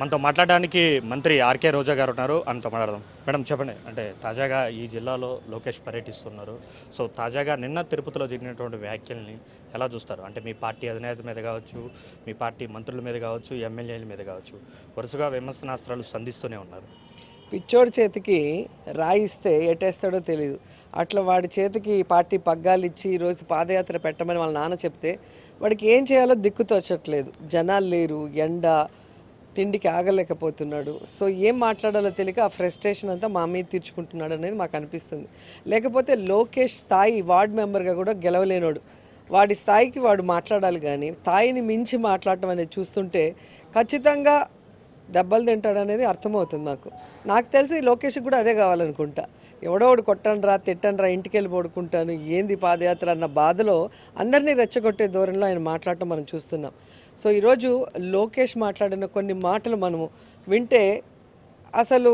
మనతో మాట్లాడడానికి మంత్రి ఆర్కే రోజా గారు ఉన్నారు ఆయనతో మాట్లాడదాం మేడం చెప్పండి అంటే తాజాగా ఈ జిల్లాలో లోకేష్ పర్యటిస్తున్నారు సో తాజాగా నిన్న తిరుపతిలో జరిగినటువంటి వ్యాఖ్యల్ని ఎలా చూస్తారు అంటే మీ పార్టీ అధినేత మీద కావచ్చు మీ పార్టీ మంత్రుల మీద కావచ్చు ఎమ్మెల్యేల మీద కావచ్చు వరుసగా విమర్శనాస్త్రాలు సంధిస్తూనే ఉన్నారు పిచ్చోడి చేతికి రాయిస్తే ఎటేస్తాడో తెలియదు అట్లా వాడి చేతికి పార్టీ పగ్గాలు ఇచ్చి ఈరోజు పాదయాత్ర పెట్టమని వాళ్ళ నాన్న చెప్తే వాడికి ఏం చేయాలో దిక్కు తోచట్లేదు జనాలు లేరు ఎండ తిండికి ఆగలేకపోతున్నాడు సో ఏం మాట్లాడాలో తెలియక ఆ ఫ్రస్ట్రేషన్ అంతా మా మీద తీర్చుకుంటున్నాడు అనేది మాకు అనిపిస్తుంది లేకపోతే లోకేష్ స్థాయి వార్డ్ మెంబర్గా కూడా గెలవలేనోడు వాడి స్థాయికి వాడు మాట్లాడాలి కానీ స్థాయిని మించి మాట్లాడటం అనేది చూస్తుంటే ఖచ్చితంగా దెబ్బలు తింటాడు అనేది అర్థమవుతుంది మాకు నాకు తెలిసి లోకేష్కి కూడా అదే కావాలనుకుంటా రా కొట్టండ్రా రా ఇంటికి వెళ్ళి పడుకుంటాను ఏంది పాదయాత్ర అన్న బాధలో అందరినీ రెచ్చగొట్టే ధోరణిలో ఆయన మాట్లాడటం మనం చూస్తున్నాం సో ఈరోజు లోకేష్ మాట్లాడిన కొన్ని మాటలు మనము వింటే అసలు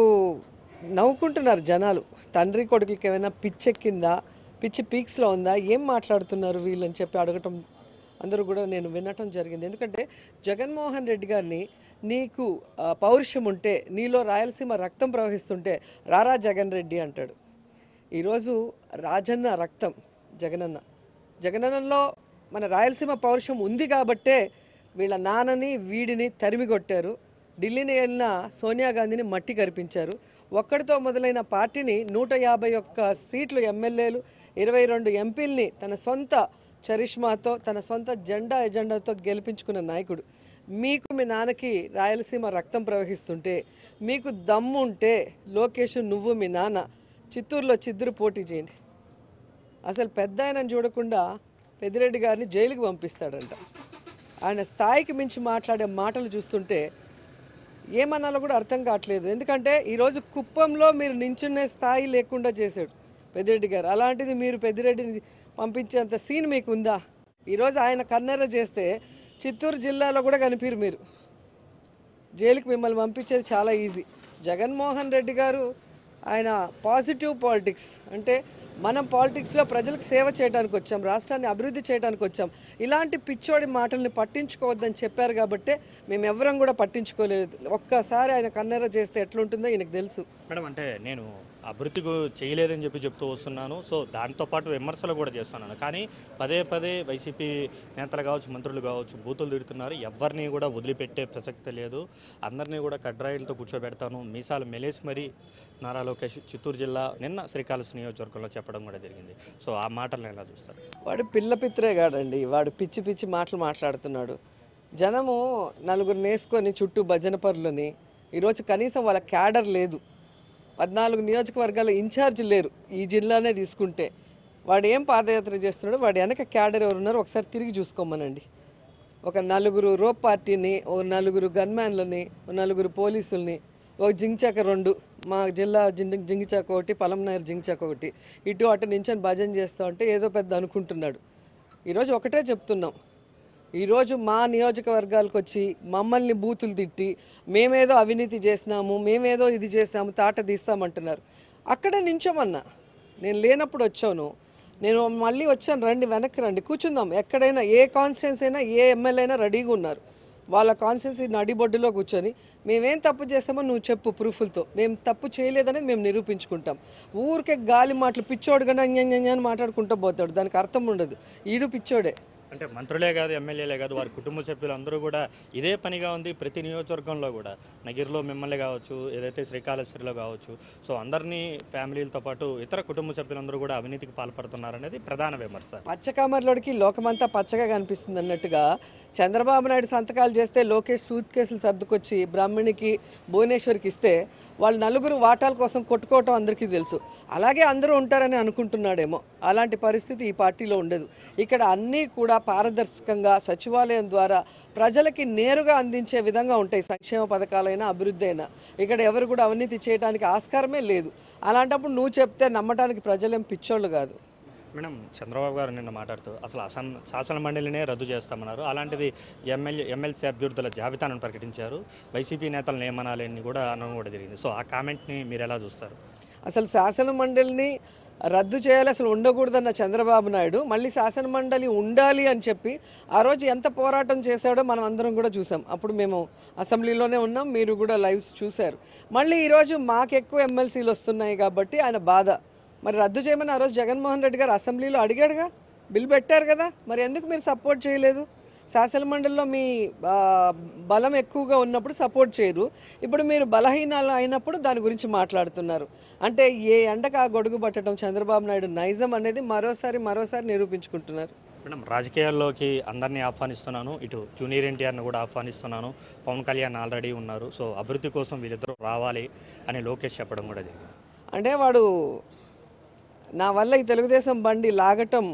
నవ్వుకుంటున్నారు జనాలు తండ్రి కొడుకులకి ఏమైనా పిచ్చెక్కిందా పిచ్చి పీక్స్లో ఉందా ఏం మాట్లాడుతున్నారు వీళ్ళని చెప్పి అడగటం అందరూ కూడా నేను వినటం జరిగింది ఎందుకంటే జగన్మోహన్ రెడ్డి గారిని నీకు పౌరుషం ఉంటే నీలో రాయలసీమ రక్తం ప్రవహిస్తుంటే రారా జగన్ రెడ్డి అంటాడు ఈరోజు రాజన్న రక్తం జగనన్న జగనన్నలో మన రాయలసీమ పౌరుషం ఉంది కాబట్టే వీళ్ళ నాన్నని వీడిని తరిమి కొట్టారు ఢిల్లీని వెళ్ళిన సోనియా గాంధీని మట్టి కరిపించారు ఒక్కడితో మొదలైన పార్టీని నూట యాభై ఒక్క సీట్లు ఎమ్మెల్యేలు ఇరవై రెండు ఎంపీల్ని తన సొంత చరిష్మాతో తన సొంత జెండా ఎజెండాతో గెలిపించుకున్న నాయకుడు మీకు మీ నాన్నకి రాయలసీమ రక్తం ప్రవహిస్తుంటే మీకు దమ్ము ఉంటే లోకేష్ నువ్వు మీ నాన్న చిత్తూరులో చిద్దరు పోటీ చేయండి అసలు పెద్ద చూడకుండా పెద్దిరెడ్డి గారిని జైలుకి పంపిస్తాడంట ఆయన స్థాయికి మించి మాట్లాడే మాటలు చూస్తుంటే ఏమన్నాలో కూడా అర్థం కావట్లేదు ఎందుకంటే ఈరోజు కుప్పంలో మీరు నించునే స్థాయి లేకుండా చేశాడు పెద్దిరెడ్డి గారు అలాంటిది మీరు పెద్దిరెడ్డిని పంపించేంత సీన్ మీకు ఉందా ఈరోజు ఆయన కన్నెర చేస్తే చిత్తూరు జిల్లాలో కూడా కనిపిరు మీరు జైలుకి మిమ్మల్ని పంపించేది చాలా ఈజీ జగన్మోహన్ రెడ్డి గారు ఆయన పాజిటివ్ పాలిటిక్స్ అంటే మనం పాలిటిక్స్లో ప్రజలకు సేవ చేయడానికి వచ్చాం రాష్ట్రాన్ని అభివృద్ధి చేయడానికి వచ్చాం ఇలాంటి పిచ్చోడి మాటల్ని పట్టించుకోవద్దని చెప్పారు కాబట్టి మేము ఎవరం కూడా పట్టించుకోలేదు ఒక్కసారి ఆయన కన్నెర చేస్తే ఎట్లుంటుందో ఈయనకు తెలుసు మేడం అంటే నేను అభివృద్ధి చేయలేదని చెప్పి చెప్తూ వస్తున్నాను సో దాంతోపాటు విమర్శలు కూడా చేస్తున్నాను కానీ పదే పదే వైసీపీ నేతలు కావచ్చు మంత్రులు కావచ్చు బూతులు తిడుతున్నారు ఎవరిని కూడా వదిలిపెట్టే ప్రసక్తి లేదు అందరినీ కూడా కడ్రాయిలతో కూర్చోబెడతాను మీసాలు మెలేసి మరి నారా లోకేష్ చిత్తూరు జిల్లా నిన్న శ్రీకాళహస్తి నియోజకవర్గంలో చెప్పడం కూడా జరిగింది సో ఆ నేను ఎలా చూస్తారు వాడు పిల్ల పిత్రే కాడండి వాడు పిచ్చి పిచ్చి మాటలు మాట్లాడుతున్నాడు జనము నలుగురు నేసుకొని చుట్టూ భజన పరులని ఈరోజు కనీసం వాళ్ళ క్యాడర్ లేదు పద్నాలుగు నియోజకవర్గాల ఇన్ఛార్జ్ లేరు ఈ జిల్లానే తీసుకుంటే వాడు ఏం పాదయాత్ర చేస్తున్నాడు వాడు వెనక క్యాడర్ ఎవరు ఉన్నారో ఒకసారి తిరిగి చూసుకోమనండి ఒక నలుగురు రోప్ పార్టీని ఒక నలుగురు గన్మ్యాన్లని ఓ నలుగురు పోలీసుల్ని ఒక జింగ్చాక రెండు మా జిల్లా జింగ్ జింగిచాక ఒకటి పలంనాయర్ జింగిచాక ఒకటి ఇటు అటు నించొని భజన చేస్తూ ఉంటే ఏదో పెద్ద అనుకుంటున్నాడు ఈరోజు ఒకటే చెప్తున్నాం ఈరోజు మా నియోజకవర్గాలకు వచ్చి మమ్మల్ని బూతులు తిట్టి మేమేదో అవినీతి చేసినాము మేమేదో ఇది చేసాము తాట తీస్తామంటున్నారు అక్కడ నించమన్నా నేను లేనప్పుడు వచ్చాను నేను మళ్ళీ వచ్చాను రండి వెనక్కి రండి కూర్చుందాం ఎక్కడైనా ఏ కాన్స్టెన్స్ అయినా ఏ ఎమ్మెల్యే అయినా రెడీగా ఉన్నారు వాళ్ళ కాన్స్టెన్స్ నడిబొడ్డులో కూర్చొని మేమేం తప్పు చేస్తామో నువ్వు చెప్పు ప్రూఫ్లతో మేము తప్పు చేయలేదనేది మేము నిరూపించుకుంటాం ఊరికే గాలి మాటలు పిచ్చోడుగా అని మాట్లాడుకుంటూ పోతాడు దానికి అర్థం ఉండదు ఈడు పిచ్చోడే అంటే మంత్రులే కాదు ఎమ్మెల్యేలే కాదు వారి కుటుంబ సభ్యులందరూ కూడా ఇదే పనిగా ఉంది ప్రతి నియోజకవర్గంలో కూడా నగిరిలో మిమ్మల్ని కావచ్చు ఏదైతే శ్రీకాళహస్తిలో కావచ్చు సో అందరినీ ఫ్యామిలీలతో పాటు ఇతర కుటుంబ సభ్యులందరూ కూడా అవినీతికి పాల్పడుతున్నారనేది ప్రధాన విమర్శ పచ్చకామర్లోడికి లోకమంతా పచ్చగా కనిపిస్తుంది అన్నట్టుగా చంద్రబాబు నాయుడు సంతకాలు చేస్తే లోకేష్ సూట్ కేసులు సర్దుకొచ్చి బ్రాహ్మణికి భువనేశ్వరికి ఇస్తే వాళ్ళు నలుగురు వాటాల కోసం కొట్టుకోవటం అందరికీ తెలుసు అలాగే అందరూ ఉంటారని అనుకుంటున్నాడేమో అలాంటి పరిస్థితి ఈ పార్టీలో ఉండదు ఇక్కడ అన్నీ కూడా ద్వారా పారదర్శకంగా సచివాలయం ద్వారా ప్రజలకి నేరుగా అందించే విధంగా ఉంటాయి సంక్షేమ పథకాలైనా అభివృద్ధి అయినా ఇక్కడ ఎవరు కూడా అవినీతి చేయడానికి ఆస్కారమే లేదు అలాంటప్పుడు నువ్వు చెప్తే నమ్మటానికి ప్రజలేం పిచ్చోళ్ళు కాదు మేడం చంద్రబాబు గారు నిన్న మాట్లాడుతూ అసలు అసం శాసన మండలినే రద్దు చేస్తామన్నారు అలాంటిది ఎమ్మెల్యే ఎమ్మెల్సీ అభ్యర్థుల జాబితాను ప్రకటించారు వైసీపీ నేతల నియమనాలని కూడా అనడం కూడా జరిగింది సో ఆ కామెంట్ని మీరు ఎలా చూస్తారు అసలు శాసన మండలిని రద్దు చేయాలి అసలు ఉండకూడదన్న చంద్రబాబు నాయుడు మళ్ళీ శాసనమండలి ఉండాలి అని చెప్పి ఆ రోజు ఎంత పోరాటం చేశాడో మనం అందరం కూడా చూసాం అప్పుడు మేము అసెంబ్లీలోనే ఉన్నాం మీరు కూడా లైవ్స్ చూశారు మళ్ళీ ఈరోజు మాకెక్కువ ఎమ్మెల్సీలు వస్తున్నాయి కాబట్టి ఆయన బాధ మరి రద్దు చేయమని ఆ రోజు జగన్మోహన్ రెడ్డి గారు అసెంబ్లీలో అడిగాడుగా బిల్ పెట్టారు కదా మరి ఎందుకు మీరు సపోర్ట్ చేయలేదు శాసనమండలిలో మీ బలం ఎక్కువగా ఉన్నప్పుడు సపోర్ట్ చేయరు ఇప్పుడు మీరు బలహీనాలు అయినప్పుడు దాని గురించి మాట్లాడుతున్నారు అంటే ఏ ఎండకు ఆ గొడుగు పట్టడం చంద్రబాబు నాయుడు నైజం అనేది మరోసారి మరోసారి నిరూపించుకుంటున్నారు మేడం రాజకీయాల్లోకి అందరినీ ఆహ్వానిస్తున్నాను ఇటు జూనియర్ ఎన్టీఆర్ని కూడా ఆహ్వానిస్తున్నాను పవన్ కళ్యాణ్ ఆల్రెడీ ఉన్నారు సో అభివృద్ధి కోసం వీళ్ళిద్దరూ రావాలి అని లోకేష్ చెప్పడం కూడా జరిగింది అంటే వాడు నా వల్ల ఈ తెలుగుదేశం బండి లాగటం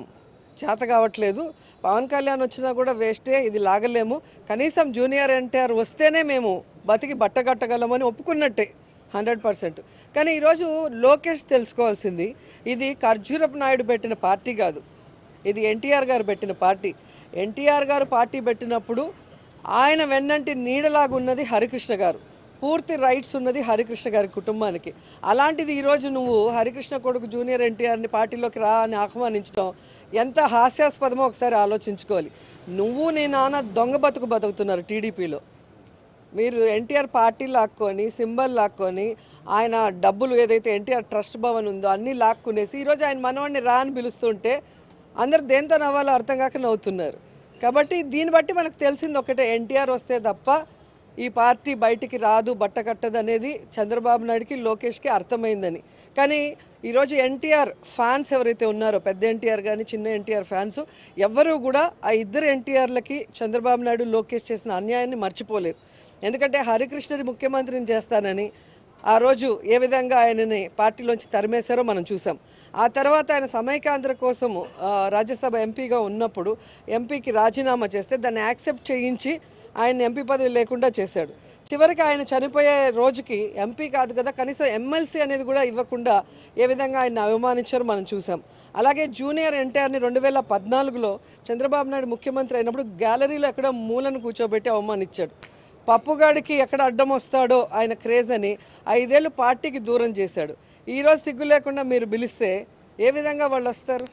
చేత కావట్లేదు పవన్ కళ్యాణ్ వచ్చినా కూడా వేస్టే ఇది లాగలేము కనీసం జూనియర్ ఎన్టీఆర్ వస్తేనే మేము బతికి బట్ట కట్టగలమని ఒప్పుకున్నట్టే హండ్రెడ్ పర్సెంట్ కానీ ఈరోజు లోకేష్ తెలుసుకోవాల్సింది ఇది ఖర్జూరపు నాయుడు పెట్టిన పార్టీ కాదు ఇది ఎన్టీఆర్ గారు పెట్టిన పార్టీ ఎన్టీఆర్ గారు పార్టీ పెట్టినప్పుడు ఆయన వెన్నంటి నీడలాగున్నది హరికృష్ణ గారు పూర్తి రైట్స్ ఉన్నది హరికృష్ణ గారి కుటుంబానికి అలాంటిది ఈరోజు నువ్వు హరికృష్ణ కొడుకు జూనియర్ ఎన్టీఆర్ని పార్టీలోకి రా అని ఆహ్వానించడం ఎంత హాస్యాస్పదమో ఒకసారి ఆలోచించుకోవాలి నువ్వు నీ నాన్న దొంగ బతుకు బతుకుతున్నారు టీడీపీలో మీరు ఎన్టీఆర్ పార్టీ లాక్కొని సింబల్ లాక్కొని ఆయన డబ్బులు ఏదైతే ఎన్టీఆర్ ట్రస్ట్ భవన్ ఉందో అన్నీ లాక్కునేసి ఈరోజు ఆయన మనవాడిని రా అని పిలుస్తుంటే అందరు దేంతో నవ్వాలో అర్థం కాక నవ్వుతున్నారు కాబట్టి దీన్ని బట్టి మనకు తెలిసింది ఒకటే ఎన్టీఆర్ వస్తే తప్ప ఈ పార్టీ బయటికి రాదు బట్ట కట్టదు అనేది చంద్రబాబు నాయుడికి లోకేష్కి అర్థమైందని కానీ ఈరోజు ఎన్టీఆర్ ఫ్యాన్స్ ఎవరైతే ఉన్నారో పెద్ద ఎన్టీఆర్ కానీ చిన్న ఎన్టీఆర్ ఫ్యాన్స్ ఎవ్వరూ కూడా ఆ ఇద్దరు ఎన్టీఆర్లకి చంద్రబాబు నాయుడు లోకేష్ చేసిన అన్యాయాన్ని మర్చిపోలేదు ఎందుకంటే హరికృష్ణని ముఖ్యమంత్రిని చేస్తానని ఆ రోజు ఏ విధంగా ఆయనని పార్టీలోంచి తరిమేశారో మనం చూసాం ఆ తర్వాత ఆయన సమైకాంధ్ర కోసము రాజ్యసభ ఎంపీగా ఉన్నప్పుడు ఎంపీకి రాజీనామా చేస్తే దాన్ని యాక్సెప్ట్ చేయించి ఆయన ఎంపీ పదవి లేకుండా చేశాడు చివరికి ఆయన చనిపోయే రోజుకి ఎంపీ కాదు కదా కనీసం ఎమ్మెల్సీ అనేది కూడా ఇవ్వకుండా ఏ విధంగా ఆయన అవమానించారో మనం చూసాం అలాగే జూనియర్ ఎన్టీఆర్ని రెండు వేల పద్నాలుగులో చంద్రబాబు నాయుడు ముఖ్యమంత్రి అయినప్పుడు గ్యాలరీలో ఎక్కడ మూలను కూర్చోబెట్టి అవమానించాడు పప్పుగాడికి ఎక్కడ అడ్డం వస్తాడో ఆయన క్రేజ్ అని ఐదేళ్ళు పార్టీకి దూరం చేశాడు ఈరోజు సిగ్గు లేకుండా మీరు పిలిస్తే ఏ విధంగా వాళ్ళు వస్తారు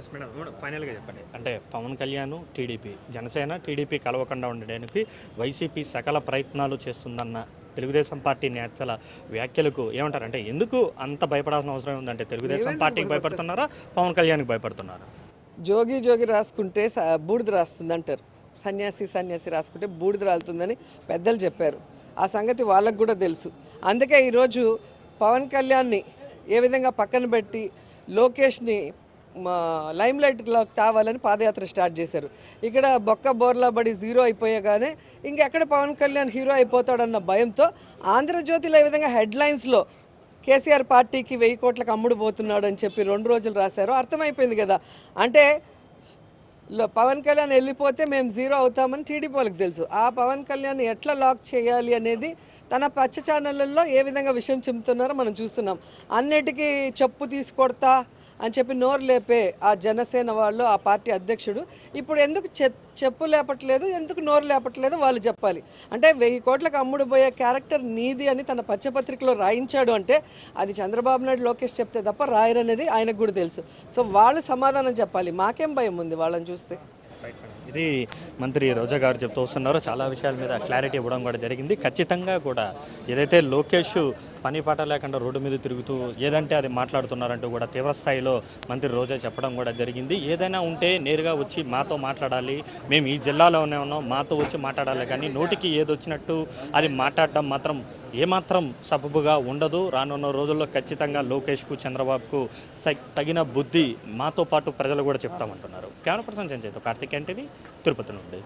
ఎస్ మేడం మేడం ఫైనల్గా చెప్పండి అంటే పవన్ కళ్యాణ్ టీడీపీ జనసేన టీడీపీ కలవకుండా ఉండడానికి వైసీపీ సకల ప్రయత్నాలు చేస్తుందన్న తెలుగుదేశం పార్టీ నేతల వ్యాఖ్యలకు ఏమంటారు అంటే ఎందుకు అంత భయపడాల్సిన అవసరం ఉందంటే తెలుగుదేశం పార్టీకి భయపడుతున్నారా పవన్ కళ్యాణ్కి భయపడుతున్నారా జోగి జోగి రాసుకుంటే బూడిద రాస్తుంది అంటారు సన్యాసి సన్యాసి రాసుకుంటే బూడిద రాలుతుందని పెద్దలు చెప్పారు ఆ సంగతి వాళ్ళకు కూడా తెలుసు అందుకే ఈరోజు పవన్ కళ్యాణ్ని ఏ విధంగా పక్కన పెట్టి లోకేష్ని లైమ్లైట్లోకి తావాలని పాదయాత్ర స్టార్ట్ చేశారు ఇక్కడ బొక్క బోర్లా బడి జీరో అయిపోయేగానే ఇంకెక్కడ పవన్ కళ్యాణ్ హీరో అయిపోతాడన్న భయంతో ఆంధ్రజ్యోతిలో ఈ విధంగా హెడ్లైన్స్లో కేసీఆర్ పార్టీకి వెయ్యి కోట్లకు అమ్ముడు పోతున్నాడు అని చెప్పి రెండు రోజులు రాశారు అర్థమైపోయింది కదా అంటే పవన్ కళ్యాణ్ వెళ్ళిపోతే మేము జీరో అవుతామని టీడీపీ వాళ్ళకి తెలుసు ఆ పవన్ కళ్యాణ్ ఎట్లా లాక్ చేయాలి అనేది తన పచ్చ ఛానళ్ళల్లో ఏ విధంగా విషయం చెబుతున్నారో మనం చూస్తున్నాం అన్నిటికీ చెప్పు తీసుకొడతా అని చెప్పి నోరు లేపే ఆ జనసేన వాళ్ళు ఆ పార్టీ అధ్యక్షుడు ఇప్పుడు ఎందుకు చెప్పు లేపట్లేదు ఎందుకు నోరు లేపట్లేదు వాళ్ళు చెప్పాలి అంటే వెయ్యి కోట్లకు అమ్ముడుపోయే క్యారెక్టర్ నీది అని తన పచ్చపత్రికలో రాయించాడు అంటే అది చంద్రబాబు నాయుడు లోకేష్ చెప్తే తప్ప రాయరనేది ఆయనకు కూడా తెలుసు సో వాళ్ళు సమాధానం చెప్పాలి మాకేం భయం ఉంది వాళ్ళని చూస్తే ఇది మంత్రి రోజా గారు చెప్తూ వస్తున్నారో చాలా విషయాల మీద క్లారిటీ ఇవ్వడం కూడా జరిగింది ఖచ్చితంగా కూడా ఏదైతే లోకేష్ పని పాట లేకుండా రోడ్డు మీద తిరుగుతూ ఏదంటే అది మాట్లాడుతున్నారంటూ కూడా తీవ్రస్థాయిలో మంత్రి రోజా చెప్పడం కూడా జరిగింది ఏదైనా ఉంటే నేరుగా వచ్చి మాతో మాట్లాడాలి మేము ఈ జిల్లాలోనే ఉన్నాం మాతో వచ్చి మాట్లాడాలి కానీ నోటికి ఏదొచ్చినట్టు అది మాట్లాడడం మాత్రం ఏమాత్రం సబబుగా ఉండదు రానున్న రోజుల్లో ఖచ్చితంగా లోకేష్కు చంద్రబాబుకు తగిన బుద్ధి మాతో పాటు ప్రజలు కూడా చెప్తామంటున్నారు కెమెరా పర్సన్ సంజయ్తో కార్తీక్ ఎన్టీవీ తిరుపతి నుండి